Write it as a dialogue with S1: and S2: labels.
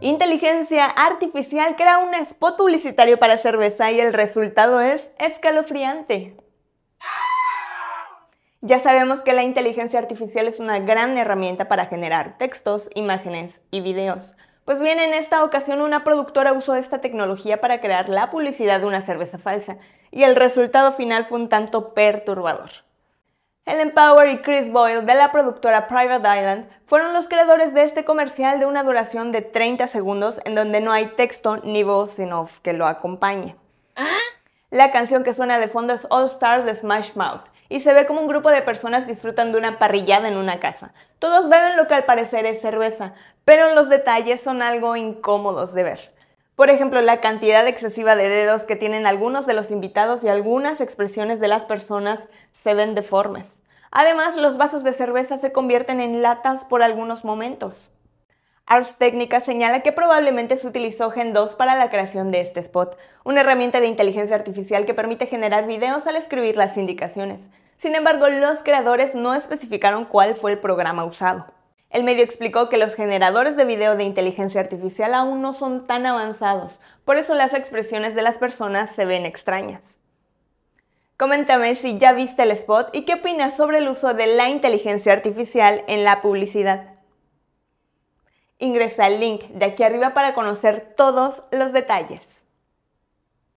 S1: Inteligencia artificial crea un spot publicitario para cerveza y el resultado es escalofriante. Ya sabemos que la inteligencia artificial es una gran herramienta para generar textos, imágenes y videos. Pues bien, en esta ocasión una productora usó esta tecnología para crear la publicidad de una cerveza falsa y el resultado final fue un tanto perturbador. Ellen Power y Chris Boyle de la productora Private Island fueron los creadores de este comercial de una duración de 30 segundos en donde no hay texto ni voz sino que lo acompañe. Ah. La canción que suena de fondo es All Stars de Smash Mouth y se ve como un grupo de personas disfrutan de una parrillada en una casa. Todos beben lo que al parecer es cerveza, pero los detalles son algo incómodos de ver. Por ejemplo, la cantidad excesiva de dedos que tienen algunos de los invitados y algunas expresiones de las personas se ven deformes. Además, los vasos de cerveza se convierten en latas por algunos momentos. Arts Technica señala que probablemente se utilizó Gen 2 para la creación de este spot, una herramienta de inteligencia artificial que permite generar videos al escribir las indicaciones. Sin embargo, los creadores no especificaron cuál fue el programa usado. El medio explicó que los generadores de video de inteligencia artificial aún no son tan avanzados, por eso las expresiones de las personas se ven extrañas. Coméntame si ya viste el spot y qué opinas sobre el uso de la inteligencia artificial en la publicidad. Ingresa al link de aquí arriba para conocer todos los detalles.